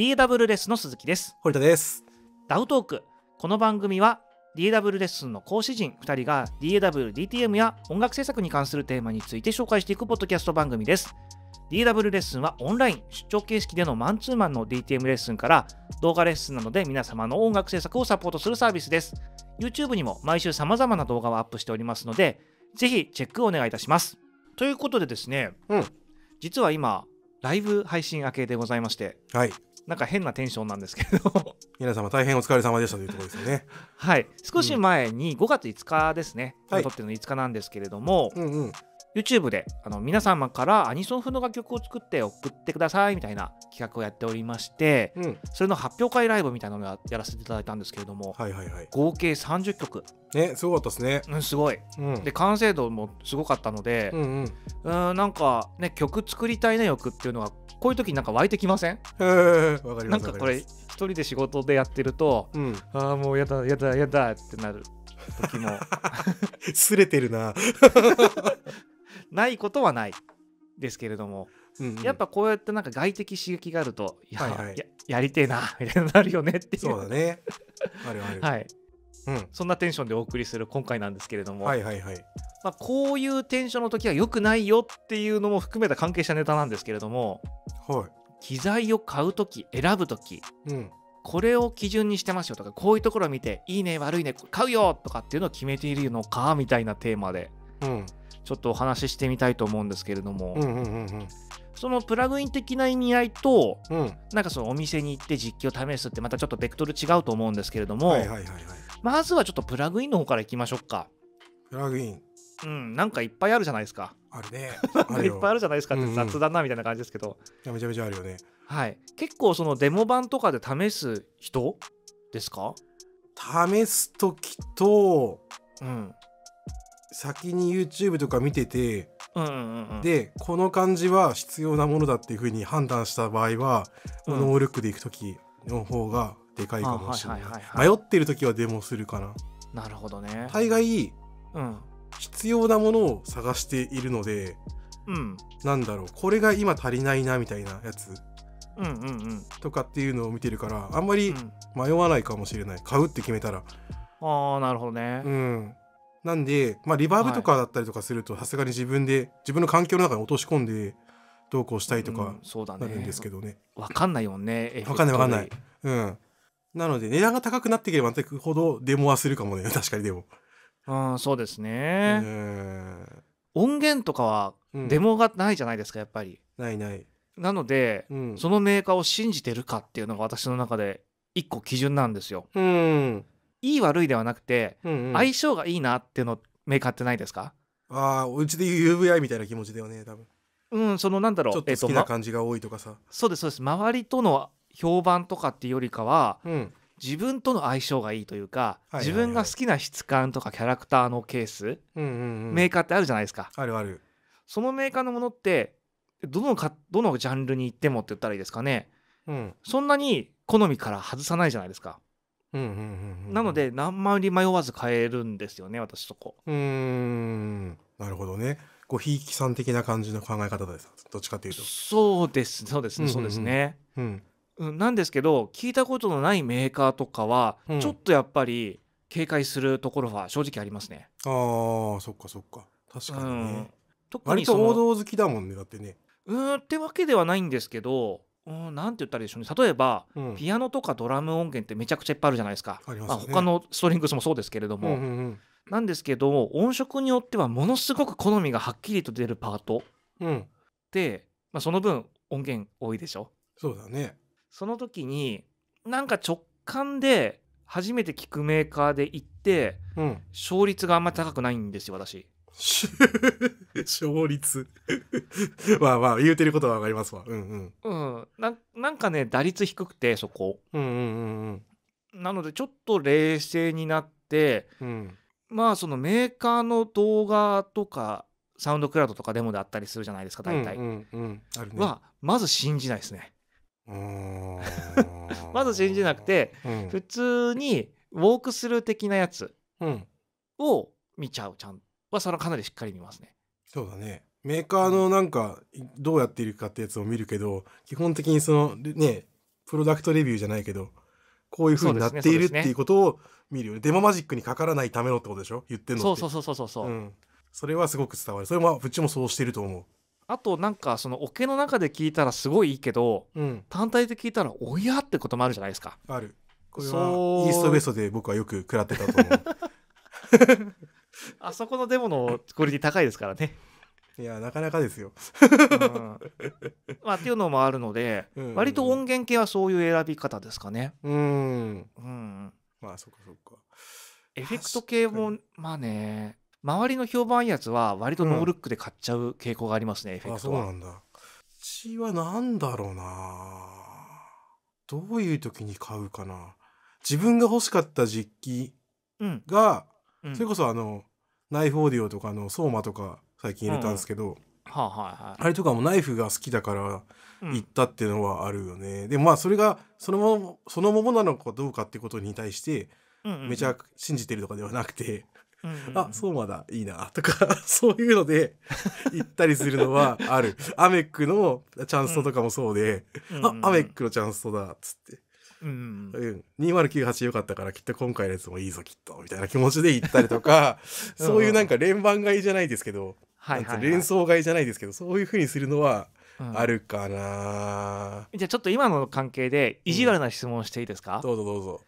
DW レッスンの鈴木です堀田ですダウトークこの番組は DW レッスンの講師陣2人が DAW、DTM や音楽制作に関するテーマについて紹介していくポッドキャスト番組です DW レッスンはオンライン出張形式でのマンツーマンの DTM レッスンから動画レッスンなどで皆様の音楽制作をサポートするサービスです YouTube にも毎週様々な動画をアップしておりますのでぜひチェックをお願いいたしますということでですね、うん、実は今ライブ配信明けでございまして、はい、なんか変なテンションなんですけど皆様大変お疲れ様でしたというところですよねはい少し前に5月5日ですね、うん、撮ってるの5日なんですけれども、はいうんうん YouTube であの皆様からアニソン風の楽曲を作って送ってくださいみたいな企画をやっておりまして、うん、それの発表会ライブみたいなのをやらせていただいたんですけれども、はいはいはい、合計30曲ねすごかったですね、うん、すごい、うん、で完成度もすごかったので、うん、うん、なんかね曲作りたいな欲っていうのはこういう時なんか湧いてきませんなんかこれ一人で仕事でやってると、うん、ああもうやだやだやだってなる時もす れてるな ないことはないですけれども、うんうん、やっぱこうやってなんか外的刺激があると、やはいはい、や やりてえなみたいになるよねっていうそうだねあるある、はい、うん、そんなテンションでお送りする今回なんですけれども、はいはいはいまあ、こういうテンションの時は良くないよっていうのも含めた関係者ネタなんですけれども、はい、機材を買う時選ぶ時、うん、これを基準にしてますよとかこういうところを見ていいね悪いね買うよとかっていうのを決めているのかみたいなテーマで、うん、ちょっとお話ししてみたいと思うんですけれども、うんうんうんうん、そのプラグイン的な意味合いと、うん、なんかそのお店に行って実況試すってまたちょっとベクトル違うと思うんですけれども、はいはいはいはい、まずはちょっとプラグインの方からいきましょうかプラグインうんなんかいっぱいあるじゃないですかあるね いっぱいあるじゃないですかって雑だなみたいな感じですけど、うんうん、めちゃめちゃあるよねはい結構そのデモ版とかで試す人ですか試す時と、うん、先に YouTube とか見てて、うんうんうん、でこの感じは必要なものだっていうふうに判断した場合は、うん、ノールックでいく時の方がでかいかもしれないはいはいはいはい、迷ってる時はデモするかななるほどね大概、うん、必要なものを探しているので、うん、なんだろうこれが今足りないなみたいなやつ、うんうんうん、とかっていうのを見てるからあんまり迷わないかもしれない、買うって決めたらああなるほどねうんなんで、まあ、リバーブとかだったりとかするとさすがに自分で自分の環境の中に落とし込んでどうこうしたいとかなるんですけどね。わ、うん、ね、かんないもんね。わかんないわかんない。うん。なので値段が高くなっていけば全くほどデモはするかもね 確かにでも。うんそうですね。音源とかはデモがないじゃないですか、やっぱり。ないない。なので、うん、そのメーカーを信じてるかっていうのが私の中で一個基準なんですよ。うん、いい悪いではなくて、うんうん、相性がいいなっていうのメーカーってないですかああうちで言う UVI みたいな気持ちだよね多分うんそのなんだろうちょっと好きな感じが多いとかさ、えとま、そうですそうです周りとの評判とかっていうよりかは、うん、自分との相性がいいというか、はいはいはい、自分が好きな質感とかキャラクターのケース、うんうんうん、メーカーってあるじゃないですかあるあるそのメーカーのものってどのかどのジャンルに行ってもって言ったらいいですかね、うん、そんなに好みから外さないじゃないですかなので何万り迷わず買えるんですよね私そこうんなるほどねこうひいきさん的な感じの考え方ですどっちかというとそうですそうですねそうですねうんなんですけど聞いたことのないメーカーとかは、うん、ちょっとやっぱり警戒するところは正直ありますね。あーそっかそっか確かにね。うん、特に割と王道好きだもんねだってね。うんってわけではないんですけどうん、て言ったらいいでしょうね例えば、うん、ピアノとかドラム音源ってめちゃくちゃいっぱいあるじゃないですかあります、ね、まあ、他のストリングスもそうですけれども、うんうんうん、なんですけど音色によってはものすごく好みがはっきりと出るパート、うん、で、まあ、その分音源多いでしょそうだねその時になんか直感で初めて聞くメーカーで行って、うん、勝率があんまり高くないんですよ私 勝率 まあまあ言うてることは分かりますわうんうんうんななんかね打率低くてそこうんうんうんうんなのでちょっと冷静になって、うん、まあそのメーカーの動画とかサウンドクラウドとかデモであったりするじゃないですか大体、うんうん、はまず信じないですね まず信じなくて、うん、普通にウォークスルー的なやつを見ちゃうちゃんと。はそれはかなりしっかり見ますね。そうだねメーカーのなんかどうやっているかってやつを見るけど基本的にそのねプロダクトレビューじゃないけどこういうふうになっている、ね、っていうことを見るよねデモマジックにかからないためのってことでしょ言ってんのそうそうそうそうそう、うん、それはすごく伝わるそれはうちもそうしてると思うあとなんかその桶の中で聞いたらすごいいいけど、うん、単体で聞いたらおやってこともあるじゃないですかあるこれはイーストウエストで僕はよく食らってたと思う あそこのデモのクオリティ高いですからね。いやなかなかですよ、まあ、っていうのもあるので、割と音源系はそういう選び方ですかね。うん、うん、まあそっかそっか。エフェクト系もまあね周りの評判いいやつは割とノールックで買っちゃう傾向がありますね、うん、エフェクトは。そうなんだ。うちは何だろうなどういう時に買うかな自分が欲しかった実機が、うん、それこそあのナイフオーディオとかのーマとか最近入れたんですけど、うんはあはいはい、あれとかもナイフが好きだから行ったっていうのはあるよね、うん、でもまあそれがそのままそのままなのかどうかってことに対してめちゃ信じてるとかではなくて、うんうんあソーマだいいなとか そういうので行ったりするのはあるアメックのチャンストとかもそうで、うん、あアメックのチャンストだっつってうん、うん、2098良かったからきっと今回のやつもいいぞきっとみたいな気持ちで行ったりとか、そういうなんか連番買いじゃないですけど、はい連想買いじゃないですけどそういうふうにするのはあるかな、じゃあちょっと今の関係で意地悪な質問していいですか、どうぞどうぞ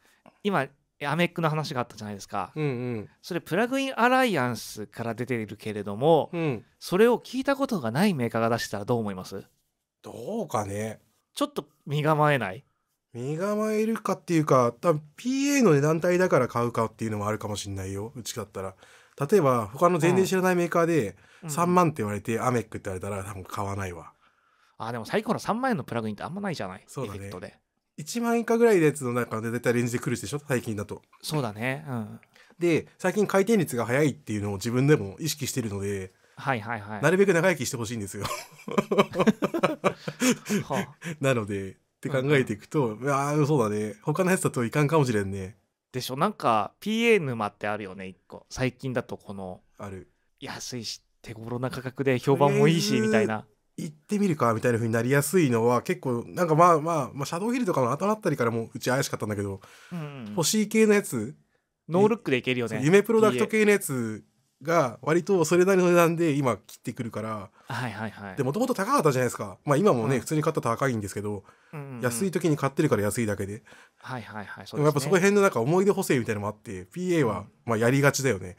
今アメックの話があったじゃないですか、うんうん、それプラグインアライアンスから出ているけれども、うん、それを聞いたことがないメーカーが出してたらどう思いますどうかねちょっと身構えない身構えるかっていうか、多分 PA の値段帯だから買うかっていうのもあるかもしんないよ。うちだったら。例えば、他の全然知らないメーカーで3万って言われて、アメックって言われたら多分買わないわ。あ、でも最高の3万円のプラグインってあんまないじゃないそうだね。トで。1万以下ぐらいのやつの中で大体レンジで来るでしょ最近だと。そうだね。うん。で、最近回転率が速いっていうのを自分でも意識してるので、はいはいはい。なるべく長生きしてほしいんですよは なので、って考えていくと、うん、ああそうだね他のやつだといかんかもしれんねでしょなんか PA 沼ってあるよね1個最近だとこのある安いし手頃な価格で評判もいいしみたいな行ってみるかみたいな風になりやすいのは結構なんかまあまあ、まあ、シャドウヒルとかの後あたりからもうち怪しかったんだけど、うん、欲しい系のやつノールックでいけるよね夢プロダクト系のやつが割とそれなりの値段で今切ってくるから、はいはいはい、でもともと高かったじゃないですか、まあ、今もね、うん、普通に買ったら高いんですけど、うんうん、安い時に買ってるから安いだけで,、はいはいはいでもやっぱそこら辺のなんか思い出補正みたいなのもあって PA はまあやりがちだよね。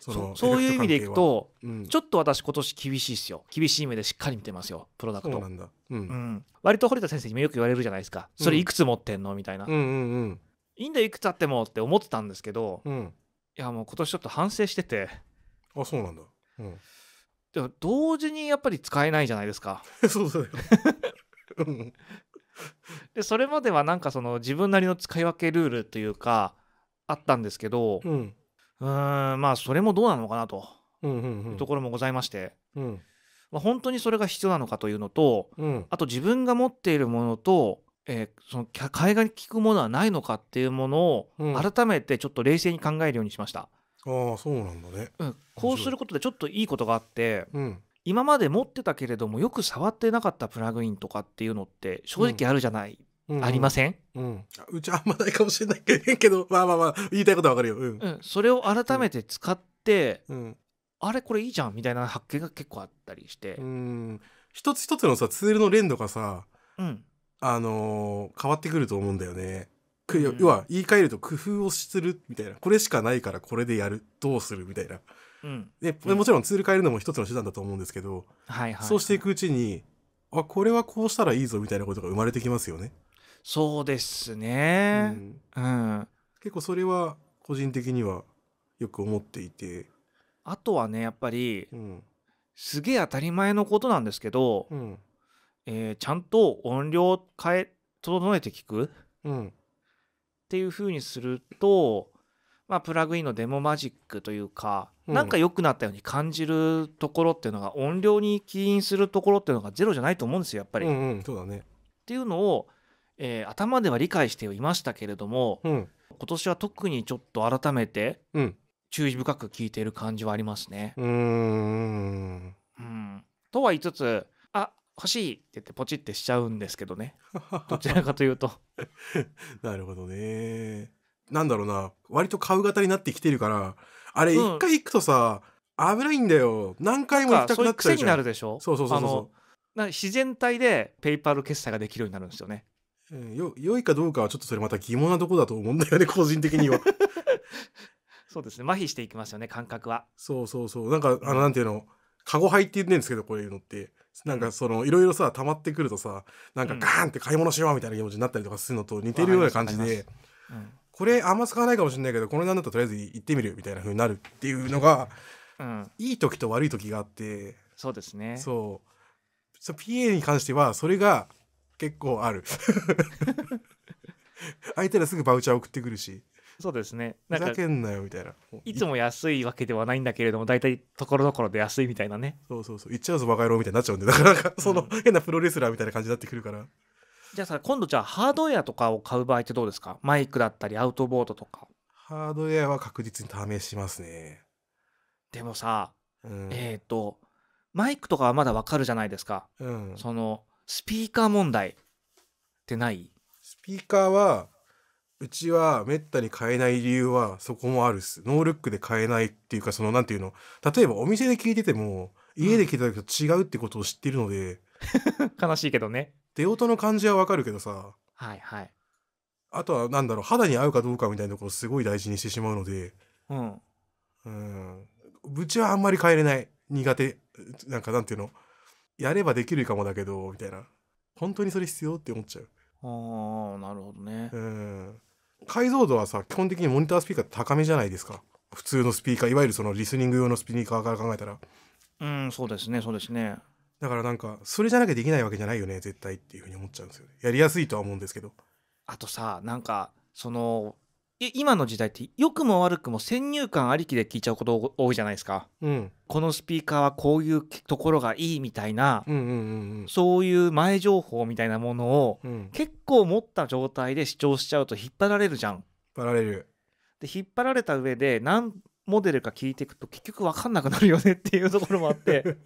そそういう意味でいくと、うん、ちょっと私今年厳しいですよ厳しい目でしっかり見てますよプロダクトなんだ、うん、うん、割と堀田先生にもよく言われるじゃないですか、それいくつ持ってんのみたいな、うんうんうん、いいんだいくつあってもって思ってたんですけど、うん、いやもう今年ちょっと反省しててあそうなんだ、うん、でも同時にやっぱり使えないじゃないですか そうだよ でそれまではなんかその自分なりの使い分けルールというかあったんですけど、うん、うんまあそれもどうなのかなと、うんうんうん、いうところもございまして、うんまあ、本当にそれが必要なのかというのと、うん、あと自分が持っているものとえー、その絵画に効くものはないのかっていうものを改めてちょっと冷静に考えるようにしました。うん、ああそうなんだね、うん、こうすることでちょっといいことがあって、うん、今まで持ってたけれどもよく触ってなかったプラグインとかっていうのって正直あるじゃない、うん、ありません、うん、うちあんまないかもしれないけどまあまあまあ言いたいことはわかるよ、うん、うん、それを改めて使って、うん、あれこれいいじゃんみたいな発見が結構あったりしてうん一つ一つのさツールの連動がさ、うん、あのー、変わってくると思うんだよね。うん、要は言い換えると工夫をするみたいなこれしかないからこれでやるどうするみたいな、うん、でもちろんツール変えるのも一つの手段だと思うんですけど、はいはい、そうしていくうちにあこれはこうしたらいいぞみたいなことが生まれてきますよね。そうですね、うん、うん、結構それは個人的にはよく思っていてあとはねやっぱり、うん、すげえ当たり前のことなんですけど、うん、えー、ちゃんと音量を変え整えて聞く、うん、っていう風にすると、まあ、プラグインのデモマジックというか、うん、なんか良くなったように感じるところっていうのが音量に起因するところっていうのがゼロじゃないと思うんですよやっぱり。うんうん、そうだねっていうのを、えー、頭では理解していましたけれども、うん、今年は特にちょっと改めて、うん注意深く聞いている感じはありますね。うんうんとは言いつつ欲しいって言ってポチってしちゃうんですけどね どちらかというとなるほどねなんだろうな割と買う型になってきてるからあれ一回行くとさ、うん、危ないんだよ何回も行きたくなっちゃうじゃんい癖になるでしょそうそうそうそうな自然体でペイパル決済ができるようになるんですよね、うん、よ良いかどうかはちょっとそれまた疑問なとこだと思うんだよね 個人的にはそうですね麻痺していきますよね感覚はそうそうそうなんかあのなんていうの、うんカゴ入って言ってんですけどこういうのって。なんかそのいろいろさ溜まってくるとさなんかガーンって買い物しようみたいな気持ちになったりとかするのと似てるような感じで、うん、これあんま使わないかもしれないけどこの値段だったらとりあえず行ってみるみたいなふうになるっていうのが、うん、いい時と悪い時があってそうですねそうそう PA に関してはそれが結構ある 相手らすぐバウチャー送ってくるしそうですねふざけんなよみたいないつも安いわけではないんだけれども大体ところどころで安いみたいなねそうそうそう言っちゃうぞバカ野郎みたいになっちゃうんでなかなかその、うん、変なプロレスラーみたいな感じになってくるからじゃあさ今度じゃあハードウェアとかを買う場合ってどうですかマイクだったりアウトボードとかハードウェアは確実に試しますねでもさ、うん、えっ、ー、とマイクとかはまだわかるじゃないですか、うん、そのスピーカー問題ってないスピーカーはうちはめったに買えない理由はそこもあるっす。ノールックで買えないっていうか、その、何ていうの、例えばお店で聞いてても、家で聞いた時と違うってことを知ってるので、悲しいけどね。出音の感じはわかるけどさ、はいはい。あとは何だろう、肌に合うかどうかみたいなところをすごい大事にしてしまうので、うん。うん。うちはあんまり変えれない。苦手。なんかなんていうのやればできるかもだけど、みたいな。本当にそれ必要って思っちゃう。ああ、なるほどね。うん。解像度はさ基本的にモニタースピーカー高めじゃないですか普通のスピーカーいわゆるそのリスニング用のスピーカーから考えたらうんそうですねそうですねだからなんかそれじゃなきゃできないわけじゃないよね絶対っていうふうに思っちゃうんですよねやりやすいとは思うんですけどあとさなんかその今の時代って良くも悪くも先入観ありきで聞いちゃうこと多いじゃないですか、うん、このスピーカーはこういうところがいいみたいな、うんうんうんうん、そういう前情報みたいなものを、結構持った状態で主張しちゃうと引っ張られるじゃん。引っ張られるで引っ張られた上で何モデルか聞いていくと結局分かんなくなるよねっていうところもあって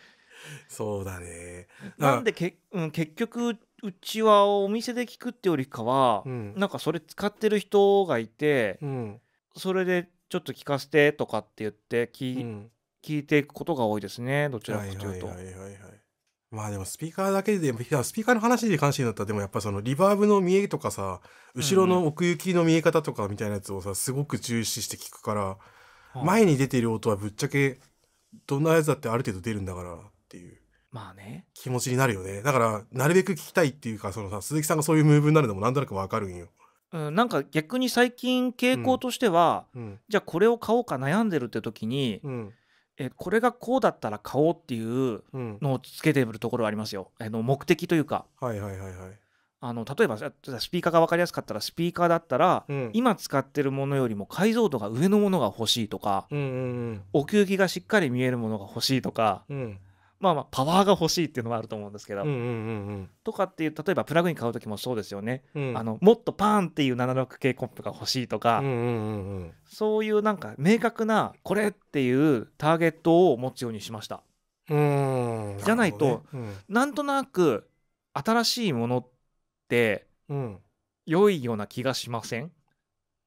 そうだねなんでけ、うん、結局うちはお店で聞くってよりかは、うん、なんかそれ使ってる人がいて、うん、それでちょっと聞かせてとかって言って聞うん、聞いていくことが多いですねどちらかというと。まあでもスピーカーだけでスピーカーの話で関心てだったらでもやっぱそのリバーブの見えとかさ後ろの奥行きの見え方とかみたいなやつをさすごく重視して聞くから、前に出てる音はぶっちゃけどんなやつだってある程度出るんだからっていう。まあね。気持ちになるよね。だから、なるべく聞きたいっていうか、そのさ、鈴木さんがそういうムーブになるのもなんとなくわかるんよ。うん、なんか逆に最近傾向としては、うん、じゃあこれを買おうか悩んでるって時に、うん、えこれがこうだったら買おうっていうのをつけてるところはありますよ、えの目的というか。はいはいはいあの例えばスピーカーが分かりやすかったらスピーカーだったら、うん、今使ってるものよりも解像度が上のものが欲しいとか、うんうんうん、奥行きがしっかり見えるものが欲しいとか、うん、まあまあパワーが欲しいっていうのはあると思うんですけど、うんうんうんうん、とかっていう例えばプラグイン買う時もそうですよね、うん、あのもっとパーンっていう 76K コップが欲しいとか、うんうんうん、そういうなんか明確なこれっていうターゲットを持つようにしました。じゃないとな、ねうん、なんとなく新しいものって、うん、良いような気がしません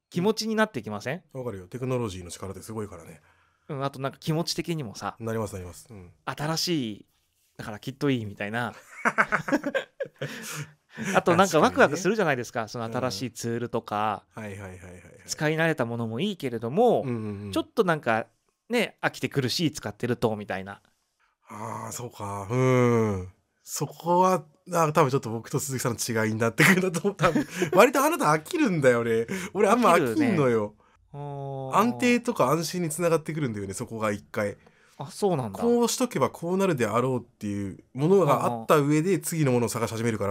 気持ちになってきませんわかるよテクノロジーの力ってすごいからねうん、あとなんか気持ち的にもさなりますなります、うん、新しいだからきっといいみたいな あとなんかワクワクするじゃないですかその新しいツールとか使い慣れたものもいいけれども、ちょっとなんかね飽きてくるし使ってるとみたいなあーそうかうんそこはあ多分ちょっと僕と鈴木さんの違いになってくるんだと思う多分割とあなた飽きるんだよね俺あんま飽きんのよ、安定とか安心につながってくるんだよねそこが一回あそうなんだこうしとけばこうなるであろうっていうものがあった上で次のものを探し始めるか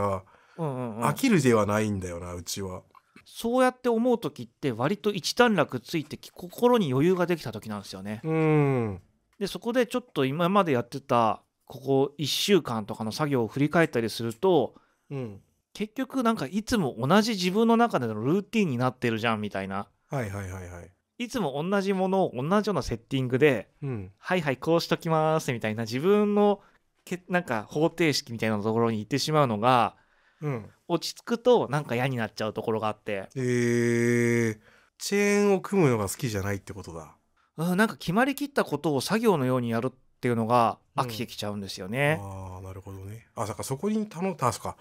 ら、うんうんうん、飽きるではないんだよなうちはそうやって思う時って割と一段落ついて心に余裕ができた時なんですよねうんでそこでちょっと今までやってたここ1週間とかの作業を振り返ったりすると、うん、結局なんかいつも同じ自分の中でのルーティンになってるじゃんみたいなはいはいはいはいいつも同じものを同じようなセッティングで、うん、はいはいこうしときますみたいな自分のけなんか方程式みたいなところに行ってしまうのが、うん、落ち着くとなんか嫌になっちゃうところがあってえー、チェーンを組むのが好きじゃないってことだうん、なんか決まりきったことを作業のようにやるっていうのが飽きてきちゃうんですよね。うん、ああなるほどね。あそかそこに頼むあそか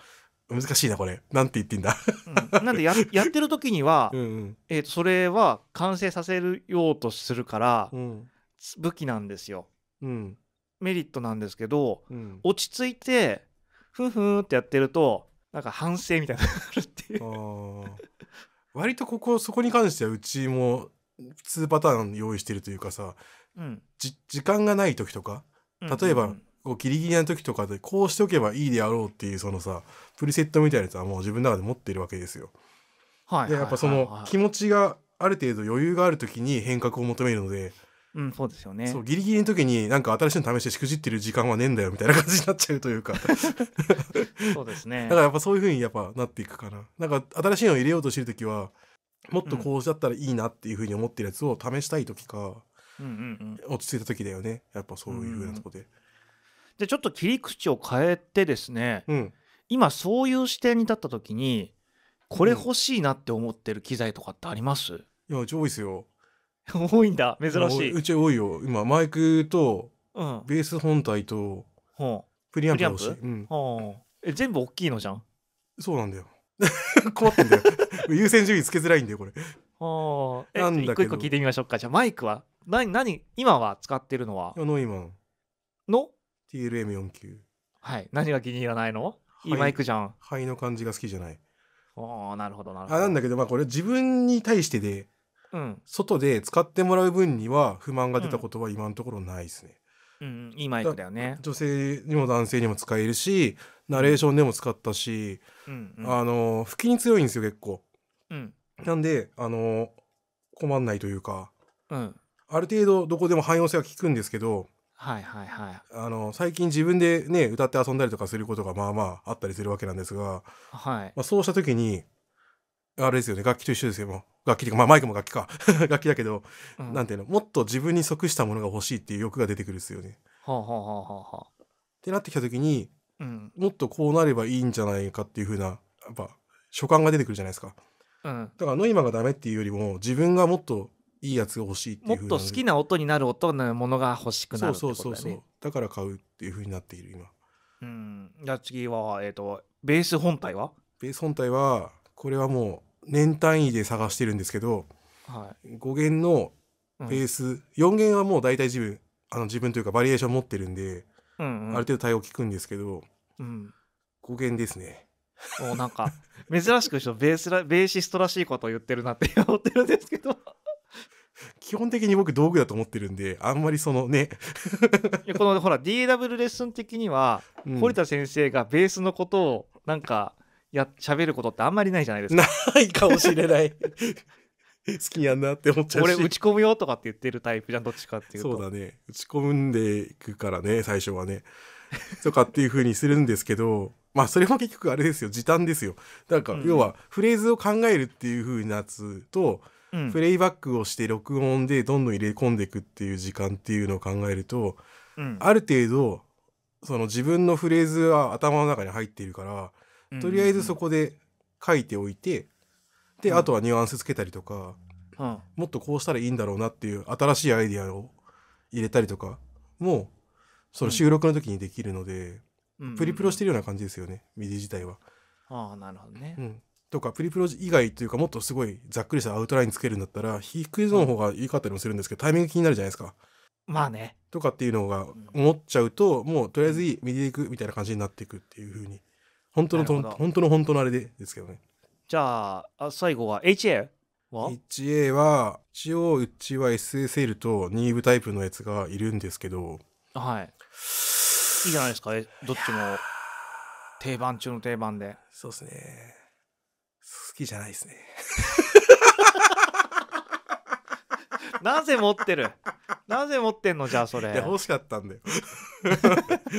難しいなこれなんて言ってんだ、うん、なんでややってる時には、うん、えー、とそれは完成させるようとするから、うん、武器なんですよ、うん、メリットなんですけど、落ち着いてふんふんってやってるとなんか反省みたいになるっていう割とここそこに関してはうちも2パターン用意してるというかさ、時間がない時とか例えば、うんうんこうギリギリの時とかでこうしておけばいいであろうっていうそのさプリセットみたいなやつはもう自分の中で持っているわけですよ。はい、でやっぱその気持ちがある程度余裕がある時に変革を求めるので。うん、そうですよねそうギリギリの時になんか新しいの試してしくじってる時間はねえんだよみたいな感じになっちゃうというか そうですね だからやっぱそういうふうにやっぱなっていくかななんか新しいのを入れようとしてる時はもっとこうしちゃったらいいなっていうふうに思ってるやつを試したい時か、うんうんうん、落ち着いた時だよねやっぱそういうふうなとこで。うでちょっと切り口を変えてですね、うん、今そういう視点に立った時にこれ欲しいなって思ってる機材とかってあります、うん、いや多いですよ 多いんだ珍しいうち多いよ今マイクと、うん、ベース本体と、うプリアンプ欲しい、うん、え全部大きいのじゃんそうなんだよ 困ってんだよ 優先順位つけづらいんだよこれああなんだけど一個一個聞いてみましょうかじゃあマイクは何何今は使ってるのはノイマンの TLM49 はい何が気に入らないのいいマイクじゃん肺の感じが好きじゃないおなるほどなるほどあなんだけどまあこれ自分に対してで、うん、外で使ってもらう分には不満が出たことは今のところないですね、うん、うん、いいマイクだよね女性にも男性にも使えるしナレーションでも使ったし、うんうん、あの吹きに強いんですよ結構、うん、なんであの困んないというか、うん、ある程度どこでも汎用性は効くんですけど、はいはいはい、あの最近自分でね歌って遊んだりとかすることがまあまああったりするわけなんですが、はいまあ、そうした時にあれですよね楽器と一緒ですよもう楽器っていうか、まあ、マイクも楽器か 楽器だけど、うん、なんていうのもっと自分に即したものが欲しいっていう欲が出てくるんですよね。はあはあはあってなってきた時に、うん、もっとこうなればいいんじゃないかっていうふうなやっぱ所感が出てくるじゃないですか。うん、だからノイマンがダメっていうよりも自分がもっといいやつが欲しいっていうもっと好きな音になる音のものが欲しくなるってことだ、ね、そうそうそうだから買うっていうふうになっている今うんじゃあ次はえっ、ー、とベース本体はベース本体はこれはもう年単位で探してるんですけど、はい、5弦のベース、うん、4弦はもう大体自分あの自分というかバリエーション持ってるんで、うんうん、ある程度対応聞くんですけど、うん、5弦ですねもうなんか珍しくベースらベーシストらしいことを言ってるなって思ってるんですけど基本的に僕道具だと思ってるんであんまりそのねこのほら DW レッスン的には、うん、堀田先生がベースのことをなんかや喋ることってあんまりないじゃないですかないかもしれない好きやんなって思っちゃう俺打ち込むよとかって言ってるタイプじゃんどっちかっていうとそうだね打ち込んでいくからね最初はねとかっていうふうにするんですけどまあそれも結局あれですよ時短ですよなんか要はフレーズを考えるっていうふうなやつと、うんプレイバックをして録音でどんどん入れ込んでいくっていう時間っていうのを考えると、うん、ある程度その自分のフレーズは頭の中に入っているから、とりあえずそこで書いておいてで、あとはニュアンスつけたりとか、うん、もっとこうしたらいいんだろうなっていう新しいアイディアを入れたりとかもその収録の時にできるので、うん、プリプロしてるような感じですよねミディ自体は。ああなるほどね、うん、とかプリプロ以外というかもっとすごいざっくりしたアウトラインつけるんだったら低いゾーンの方がいかったりもするんですけど、タイミング気になるじゃないですか。まあね。とかっていうのが思っちゃうと、もうとりあえずいい右でいくみたいな感じになっていくっていうふうに本当のと本当の本当のあれでですけどね。じゃあ最後は HA は ?HA は一応うちは SSL と2部タイプのやつがいるんですけど。はい。いいじゃないですかどっちも定番中の定番で。そうですね。好きじゃないですね。なぜ持ってるなぜ持ってんのじゃあそれ。いや欲しかったんだよ。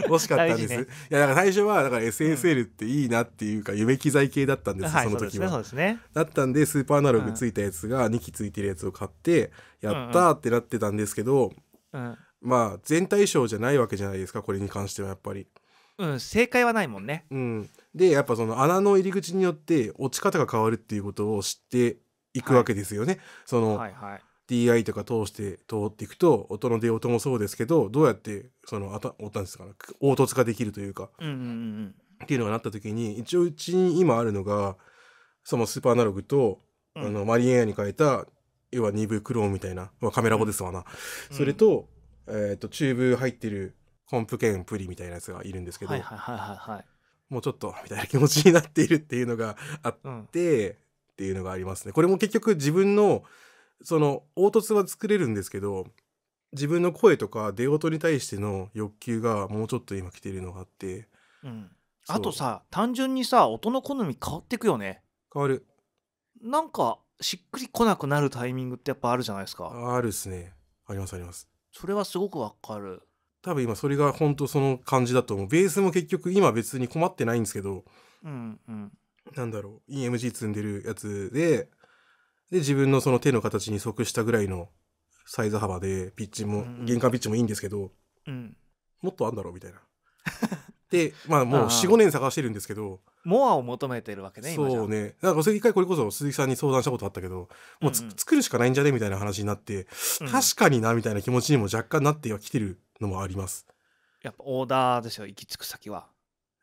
欲しかったんです。ねいやだから最初はだから SSL っていいなっていうか夢機材系だったんです、はい、その時は。そうですね。だったんでスーパーアナログついたやつが2機ついてるやつを買ってやったってなってたんですけど、うんうん、まあ全体賞じゃないわけじゃないですかこれに関してはやっぱり。うん、正解はないもんね。うん、でやっぱその穴の入り口によって落ち方が変わるっていうことを知っていくわけですよね。はい、その、はいはい DI とか通して通っていくと音の出音もそうですけどどうやってそのあた音ですか、ね、凹凸ができるというか、うんうんうんっていうのがなった時に一応うちに今あるのがそのスーパーアナログと、うん、あのマリンエアに変えた要は2部クローンみたいな、まあ、カメラ語ですわな、うん、それと,、えーと、とチューブ入ってるンプ兼プリみたいなやつがいるんですけど、はいはいはいもうちょっとみたいな気持ちになっているっていうのがあって、うんっていうのがありますね。これも結局自分のその凹凸は作れるんですけど自分の声とか出音に対しての欲求がもうちょっと今来てるのがあって、うん、あとさ単純にさ音の好み変わってくよね変わるなんかしっくりこなくなるタイミングってやっぱあるじゃないですかあるっすねありますありますそれはすごくわかる多分今それが本当その感じだと思うベースも結局今別に困ってないんですけど、うんうん、なんだろう EMG 積んでるやつでで自分のその手の形に即したぐらいのサイズ幅でピッチも、玄関ピッチもいいんですけど、うん、もっとあんだろうみたいな でまあもう45年探してるんですけどモアを求めてるわけねそうねだかそれ一回これこそ鈴木さんに相談したことあったけどもう、うんうん、作るしかないんじゃねみたいな話になって、確かになみたいな気持ちにも若干なってはきてるのもありますやっぱオーダーですよ行き着く先は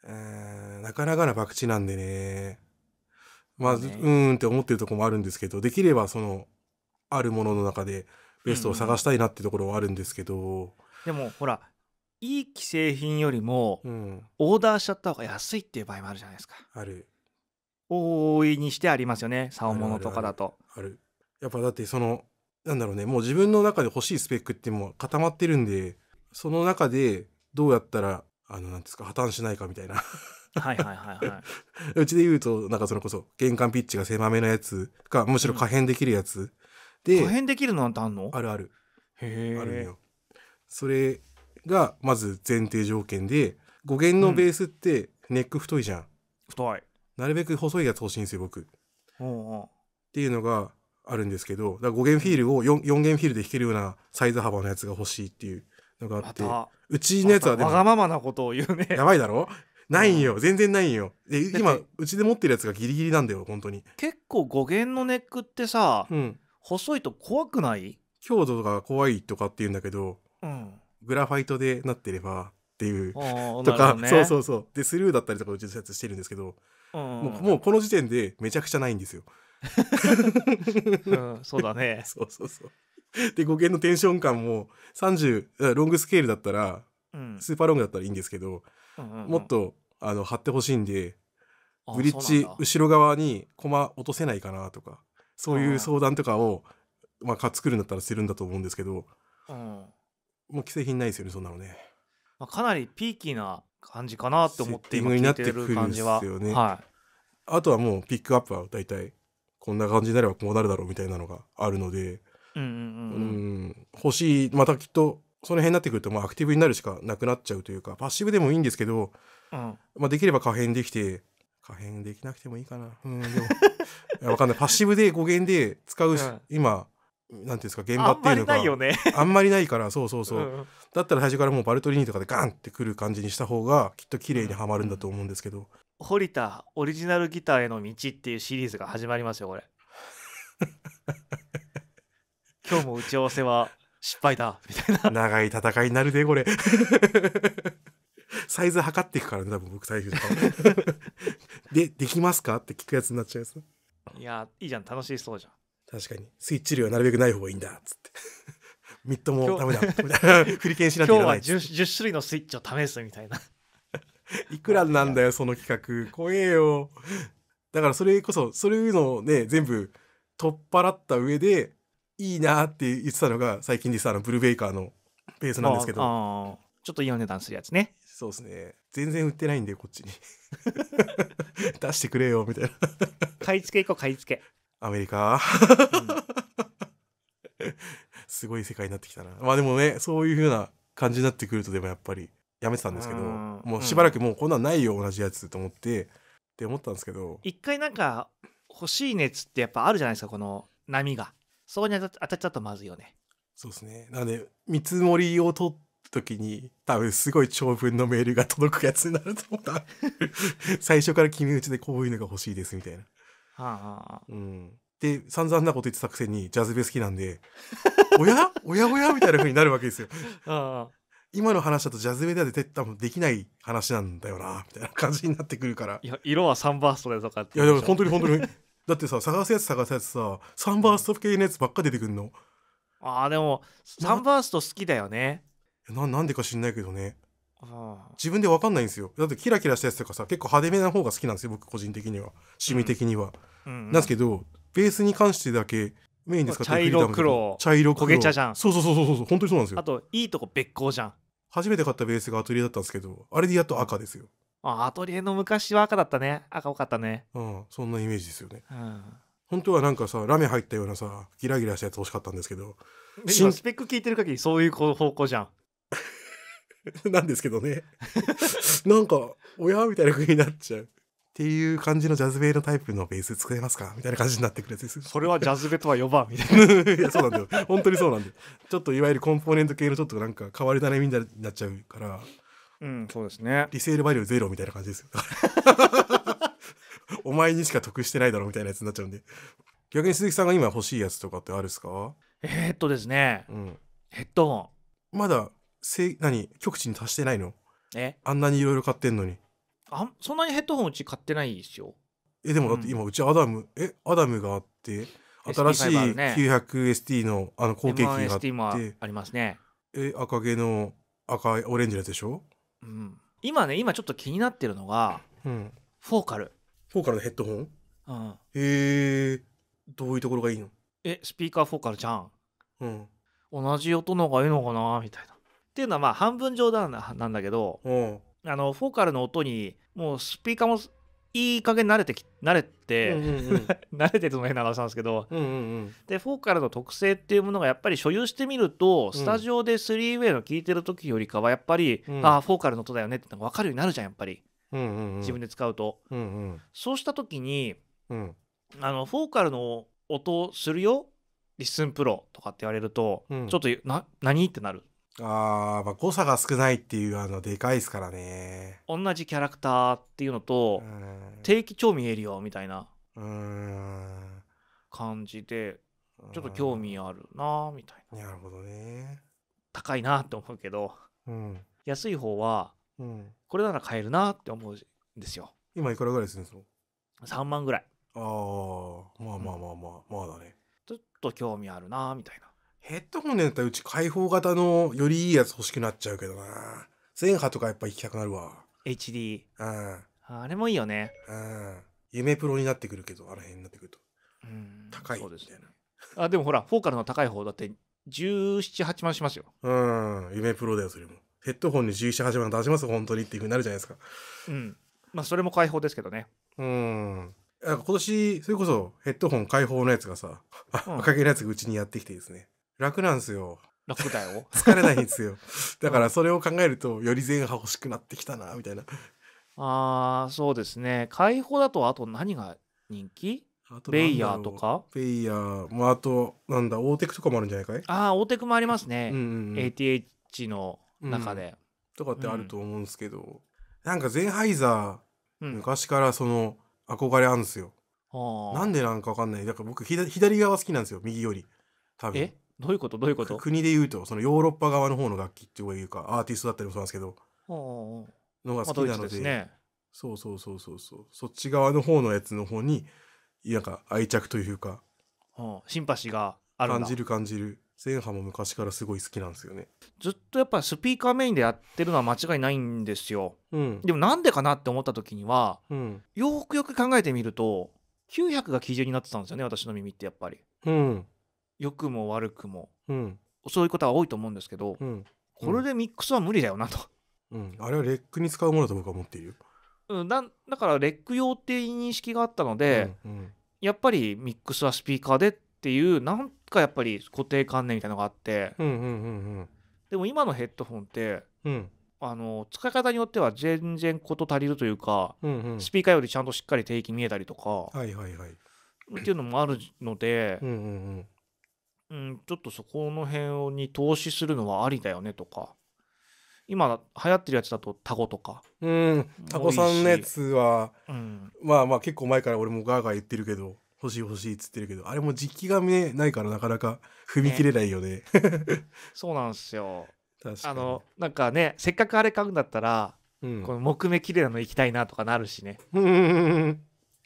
うんなかなかな博打なんでねまあ、ね、うんって思ってるとこもあるんですけどできればそのあるものの中でベストを探したいなってところはあるんですけど、うんうん、でもほらいい既製品よりも、うん、オーダーしちゃった方が安いっていう場合もあるじゃないですかある多いにしてありますよね竿物とかだとあるやっぱだってそのなんだろうねもう自分の中で欲しいスペックってもう固まってるんでその中でどうやったらあのなんですか破綻しないかみたいなはいはいはいはい うちで言うとなんかそれこそ玄関ピッチが狭めのやつかむしろ可変できるやつ、うん、で可変できるなんてあんのあるあるへえあるよそれがまず前提条件で語源のベースってネック太いじゃん、太いなるべく細いやつ欲しいんですよ僕っうんうんていうのがあるんですけどだから5弦フィールを 4, 4弦フィールで弾けるようなサイズ幅のやつが欲しいっていうのがあってたうちのやつはでまわがままなことを言うねやばいだろないんよ全然ないんよで今うちで持ってるやつがギリギリなんだよ本当に結構5弦のネックってさ、うん細いと怖くない強度とか怖いとかって言うんだけどうんグラファイトでなってればっていうとか、ね、そうそうそうでスルーだったりとかうちのやつしてるんですけど、うんもうもうこの時点でめちゃくちゃないんですよ。うん、そうだね。そうそうそう。で語源のテンション感も30ロングスケールだったら、うん、スーパーロングだったらいいんですけど、うんうんうん、もっとあの貼ってほしいんでブリッジ後ろ側に駒落とせないかなとかそういう相談とかを、まあ、作るんだったらするんだと思うんですけど、うん、もう既製品ないですよねそんなのね、まあ、かなりピーキーな感じかなって思って今聞いてる感じは、ね、はい、あとはもうピックアップは大体こんな感じになればこうなるだろうみたいなのがあるのでうん、うん、欲しいまたきっとその辺になってくるとまあアクティブになるしかなくなっちゃうというかパッシブでもいいんですけど、うん、まあ、できれば可変できて可変できなくてもいいかなうんでも いや分かんないパッシブで語源で使う、うん、今なんていうんですか現場っていうのがあんまりないよねないからそうそうそう、うん、だったら最初からもうバルトリーニとかでガンってくる感じにした方がきっと綺麗にはまるんだと思うんですけど、堀田オリジナルギターへの道っていうシリーズが始まりますよこれ 今日も打ち合わせは失敗だみたいな長い戦いになるでこれ サイズ測っていくからね多分僕最初 でできますかって聞くやつになっちゃうやついやいいじゃん楽しそうじゃん確かにスイッチ量はなるべくない方がいいんだっつって みっともダメだ 振り返しなんて今日は 10, 10, 種類のスイッチを試すみたいな いくらなんだよその企画怖えよだからそれこそそういうのをね全部取っ払った上でいいなって言ってたのが最近でさあのブルーベイカーのベースなんですけどちょっといいお値段するやつねそうですね全然売ってないんでこっちに出してくれよみたいな買い付け行こう買い付けアメリカ、うん、すごい世界になってきたなまあでもねそういう風な感じになってくるとでもやっぱりやめてたんですけどもうしばらくもうこんなんないよ同じやつと思ってって思ったんですけど一回なんか欲しい熱ってやっぱあるじゃないですかこの波がそこに当たっちゃったまずいよねそうですねなので見積もりを取った時に多分すごい長文のメールが届くやつになると思った 最初から君うちでこういうのが欲しいですみたいなはあ、うん、で散々なこと言ってたくせにジャズベ好きなんで おやおやおやみたいな風になるわけですよ。あ今の話だとジャズベでは多分できない話なんだよなみたいな感じになってくるからいや色はサンバーストでとかっていやでも本当に本当にだってさ探すやつ探すやつさサンバースト系のやつばっか出てくるのああ、でもサンバースト好きだよねななんでか知んないけどね自分で分かんないんですよだってキラキラしたやつとかさ結構派手めな方が好きなんですよ僕個人的には趣味的には、うんうんうん、なんですけどベースに関してだけメインで使ってる茶色黒茶色黒焦げ茶じゃんそうそうそうそうそう本当にそうなんですよあといいとこ別行じゃん初めて買ったベースがアトリエだったんですけどあれでやっと赤ですよあアトリエの昔は赤だったね赤多かったねうんそんなイメージですよね、うん、本当はなんかさラメ入ったようなさギラギラしたやつ欲しかったんですけど今スペック聞いてる限りそういう方向じゃん なんですけどね。なんか、親みたいな風になっちゃう。っていう感じのジャズベのタイプのベース作れますかみたいな感じになってくるやつです。それはジャズベとは呼ばんみたいな。いや、そうなんだよ。本当にそうなんで。ちょっといわゆるコンポーネント系のちょっとなんか変わり種みたいになっちゃうから。うん、そうですね。リセールバリューゼロみたいな感じですよ。お前にしか得してないだろみたいなやつになっちゃうんで。逆に鈴木さんが今欲しいやつとかってあるっすかえー、っとですね、うん、ヘッドホン。まだせ何極地に達してないのえあんなにいろいろ買ってんのにあそんなにヘッドホンうち買ってないですよえでもだって今うちアダム、えアダムがあって新しい 900ST のあの後継機があって、ありますねえ赤毛の赤いオレンジのやつでしょ、うん、今ね今ちょっと気になってるのが、うん、フォーカルフォーカルのヘッドホン、うん、ええどういうところがいいのえスピーカーフォーカルじゃん、うん、同じ音のがいいのかなみたいなっていうのはまあ半分冗談なんだけど、あのフォーカルの音にもうスピーカーもいい加減慣れてき慣れて、うんうん 慣れてその変な話なんですけど、うんうんうん、でフォーカルの特性っていうものがやっぱり所有してみるとスタジオで 3way の聴いてる時よりかはやっぱり、うん、ああフォーカルの音だよねっての分かるようになるじゃんやっぱり、うんうんうん、自分で使うと、うんうん、そうした時に、うん、あのフォーカルの音するよリッスンプロとかって言われると、うん、ちょっとな何ってなるああ、誤差が少ないっていうあのでかいですからね。同じキャラクターっていうのと、定期超見えるよみたいな感じで、ちょっと興味あるなみたいな。なるほどね。高いなって思うけど、うん、安い方は、うん、これなら買えるなって思うんですよ。今いくらぐらいするんですか ?3 万ぐらい。ああ、まあまあまあまあ、まあだね。ちょっと興味あるなみたいな。ヘッドホンでやったらうち開放型のよりいいやつ欲しくなっちゃうけどな全波とかやっぱ行きたくなるわ HD うんあれもいいよねうん夢プロになってくるけどあの辺になってくるとうん高いみたいな、ね、あでもほらフォーカルの高い方だって1 7 8万しますようん夢プロだよそれもヘッドホンに1 7 8万出します本当にっていうふうになるじゃないですかうんまあそれも開放ですけどねうん今年それこそヘッドホン開放のやつがさ、赤毛 のやつがうちにやってきてですね楽なんですよ。楽だよ。疲れないんですよ。だからそれを考えると、より前半欲しくなってきたな、みたいな。ああ、そうですね。解放だと、あと何が人気ベイヤーとかベイヤー、まあ、あと、なんだ、オーテクとかもあるんじゃないかいああ、オーテクもありますね。うんうんうん、ATH の中で、うん、とかってあると思うんですけど、うん、なんかゼンハイザー、昔からその憧れあるんですよ。なんでなんかわかんない。だから僕左、左側好きなんですよ、右より。多分。えどういうことどういうこと国でいうとそのヨーロッパ側の方の楽器っていうかアーティストだったりもそうなんですけどのが好きなので,、そうそうそうそうそうそっち側の方のやつの方になんか愛着というか、シンパシーがあるんだ感じる感じる前波も昔からすごい好きなんですよねずっとやっぱスピーカーメインでやってるのは間違いないんですよ、うん、でもなんでかなって思った時には、うん、よくよく考えてみると900が基準になってたんですよね私の耳ってやっぱり、うん、良くも悪くも、うん、そういうことは多いと思うんですけど、うん、これでミックスは無理だよなと、うん、あれはレックに使うものだと僕は思っている、うん、だだからレック用っていう認識があったので、うんうん、やっぱりミックスはスピーカーでっていうなんかやっぱり固定観念みたいなのがあって、うんうんうんうん、でも今のヘッドホンって、うん、あの使い方によっては全然事足りるというか、うんうん、スピーカーよりちゃんとしっかり定域見えたりとか、はいはいはい、っていうのもあるので、うんうんうん、うん、ちょっとそこの辺に投資するのはありだよねとか今流行ってるやつだとタコとかうんタコさんのやつは、うん、まあまあ結構前から俺もガーガー言ってるけど欲しい欲しいっつってるけどあれも実機が見えないからなかなか踏み切れないよね、ね、そうなんですよ確かにあのなんかねせっかくあれ買うんだったら、うん、この木目綺麗なの行きたいなとかなるしねうん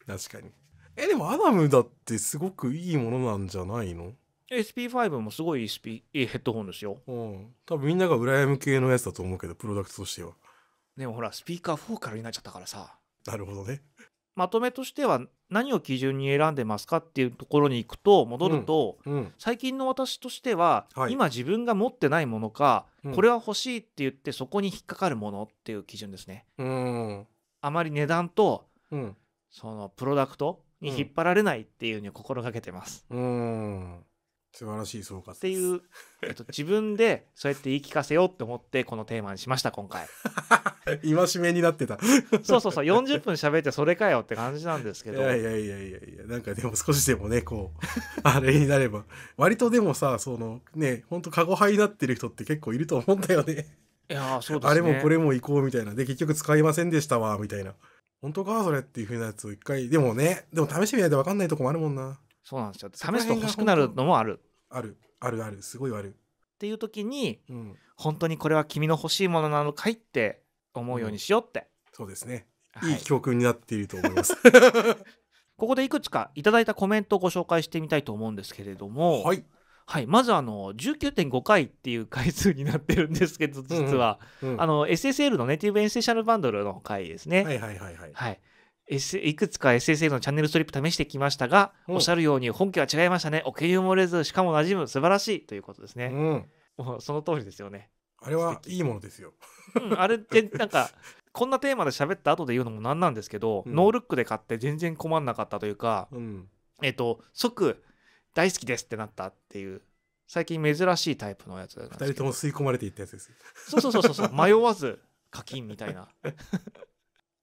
確かにえでもアダムだってすごくいいものなんじゃないの SP5 もすごい SP いいヘッドホンですよ、うん、多分みんなが羨む系のやつだと思うけどプロダクトとしてはでもほらスピーカー4からになっちゃったからさなるほどねまとめとしては何を基準に選んでますかっていうところに行くと戻ると、うんうん、最近の私としては、はい、今自分が持ってないものか、うん、これは欲しいって言ってそこに引っかかるものっていう基準ですね。うんあまり値段と、うん、そのプロダクトに引っ張られないっていうに心がけてます。うん素晴らしい総括っていう、えっと、自分でそうやって言い聞かせようって思ってこのテーマにしました今回 戒めになってたそうそうそう40分喋ってそれかよって感じなんですけどいやいやいやいやいやなんかでも少しでもねこう あれになれば割とでもさそのねほんとカゴ派になってる人って結構いると思うんだよねいやそうです、ね、あれもこれも行こうみたいなで結局使いませんでしたわみたいな本当かそれっていうふうなやつを一回でもねでも試してみないと分かんないとこもあるもんなそうなんですよ試ししくなるのもあるあるあるあるすごいあるっていう時に、うん、本当にこれは君の欲しいものなのかいって思うようにしようって、うん、そうですね、い、い教訓になっていると思います ここでいくつかいただいたコメントをご紹介してみたいと思うんですけれども、はい、はい、まずあの19.5回っていう回数になってるんですけど実は、うんうん、あの SSL のネイティブエンセンシャルバンドルの回ですね。はいはいはいはい。はい、いくつか SSL のチャンネルストリップ試してきましたが、うん、おっしゃるように本家は違いましたねお気にもれずしかも馴染む素晴らしいということですね、うん、もうその通りですよねあれはいいものですよ、うん、あれってなんかこんなテーマで喋った後で言うのもなんなんですけど、うん、ノールックで買って全然困んなかったというか、うん、えっ、と即大好きですってなったっていう最近珍しいタイプのやつ2人とも吸い込まれていったやつですそうそうそうそう迷わず課金みたいな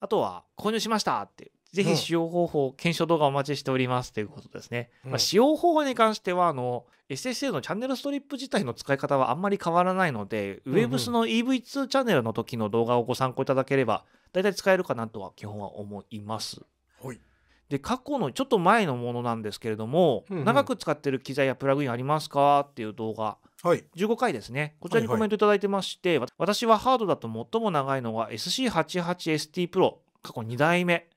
あとは購入しましたって、ぜひ使用方法、検証動画お待ちしておりますということですね。うん、まあ、使用方法に関しては、あの、SSL のチャンネルストリップ自体の使い方はあんまり変わらないので、Webs の EV2 チャンネルの時の動画をご参考いただければ、大体使えるかなとは基本は思います。はい。で過去のちょっと前のものなんですけれども、うんうん、長く使ってる機材やプラグインありますかっていう動画はい、15回ですねこちらにコメントいいてまして、はいはい、私はハードだと最も長いのは SC88ST プロ過去2代目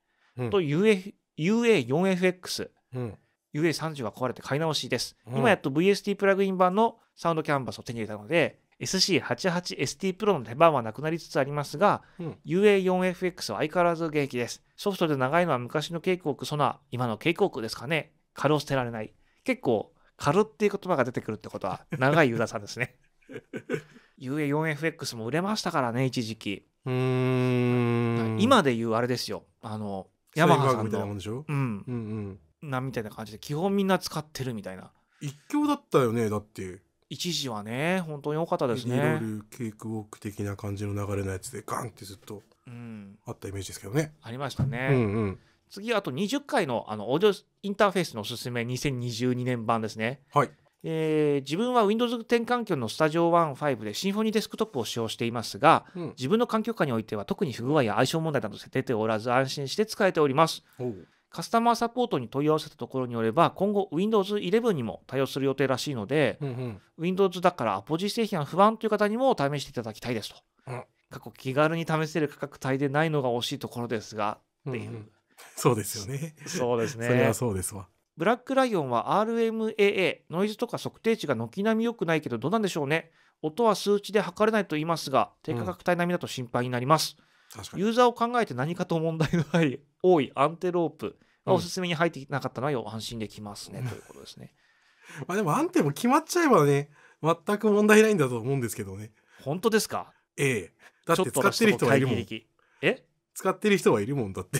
と UA、UA4FX、うん、UA30 は壊れて買い直しです、うん、今やっと VST プラグイン版のサウンドキャンバスを手に入れたので SC88ST プロの出番はなくなりつつありますが、うん、UA4FX は相変わらず現役ですソフトで長いのは昔のケイコークソナー今のケイコークですかね軽を捨てられない結構カルっていう言葉が出てくるってことは 長いユダさんですね UA4FX も売れましたからね一時期うん今で言うあれですよあのヤマハさんのみたいなうん、うんうん、なみたいな感じで基本みんな使ってるみたいな一強だったよねだって一時はね本当に多かったですねケークウォーク的な感じの流れのやつでガンってずっとあったイメージですけどね、うん、ありましたね、うんうん次あと20回のあのオーディオインターフェースのおすすめ2022年版ですね。はい。えー、自分は Windows10 環境のスタジオ15でシンフォニーデスクトップを使用していますが、うん、自分の環境下においては特に不具合や相性問題など出ておらず安心して使えております。カスタマーサポートに問い合わせたところによれば今後 Windows11 にも対応する予定らしいので、うんうん、Windows だからアポジ製品は不安という方にも試していただきたいですと、うん、過去気軽に試せる価格帯でないのが惜しいところですがっていう、うんうんそうですよね。そうですね。それはそうですわ。ブラックライオンは RMAA、ノイズとか測定値が軒並み良くないけど、どうなんでしょうね。音は数値で測れないと言いますが、低価格帯並みだと心配になります。うん、ユーザーを考えて何かと問題のない多いアンテロープがおすすめに入ってなかったのは、うん、安心できますね、ということですね。まあでも、アンテも決まっちゃえばね、全く問題ないんだと思うんですけどね。本当ですかええ。だって使ってる人はいるもん。え使ってる人はいるもんだって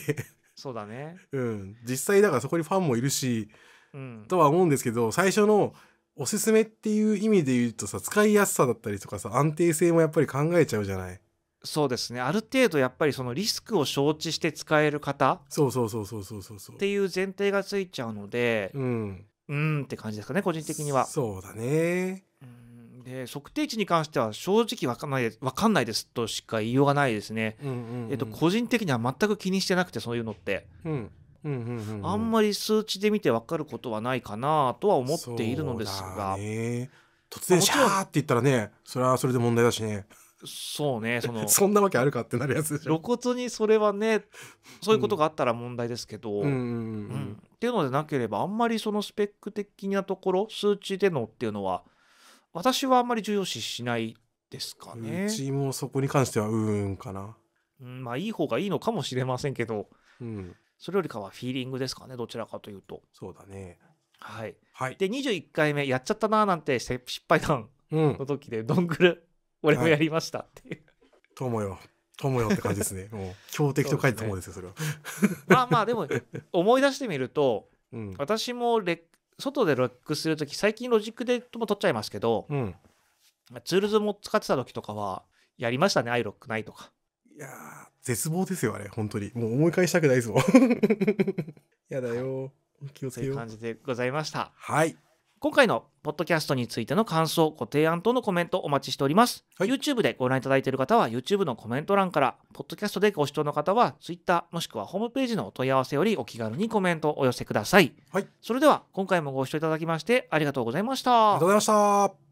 そうだね、うん、実際だからそこにファンもいるし、うん、とは思うんですけど最初のおすすめっていう意味で言うとさ使いやすさだったりとかさ安定性もやっぱり考えちゃうじゃないそうですねある程度やっぱりそのリスクを承知して使える方そうそうそうそうそうそうっていう前提がついちゃうのでうんうんって感じですかね個人的にはそうだねで測定値に関しては正直分かんない分かんないですとしか言いようがないですね、うんうんうん、えっと、個人的には全く気にしてなくてそういうのって、うんうんうんうん、あんまり数値で見て分かることはないかなとは思っているのですが、ね、突然シャーって言ったらねそれはそれで問題だしねそうねその そんなわけあるかってなるやつ露骨にそれはねそういうことがあったら問題ですけど、うんうんうんうん、っていうのでなければあんまりそのスペック的なところ数値でのっていうのは私はあんまり重要視しないですかね。うちもそこに関してはうーんかな。うん、まあいい方がいいのかもしれませんけど、うん、それよりかはフィーリングですかねどちらかというと。そうだね。はい。はい、で21回目やっちゃったなーなんて失敗談の時で、どんぐる俺もやりましたっていう、はい。友よ。友よって感じですね。もう強敵と書いて友ですよそれは。まあまあでも思い出してみると、うん、私も劣外でロックする時最近ロジックでも撮っちゃいますけど、うん、ツールズも使ってた時とかはやりましたねアイロックないとかいや絶望ですよあれ本当にもう思い返したくないぞ やだよ、はい、気をつけようという感じでございましたはい今回のポッドキャストについての感想、ご提案等のコメントお待ちしております。はい、YouTube でご覧いただいている方は YouTube のコメント欄から、ポッドキャストでご視聴の方は Twitter もしくはホームページのお問い合わせよりお気軽にコメントをお寄せください。はい、それでは今回もご視聴いただきましてありがとうございました。ありがとうございました。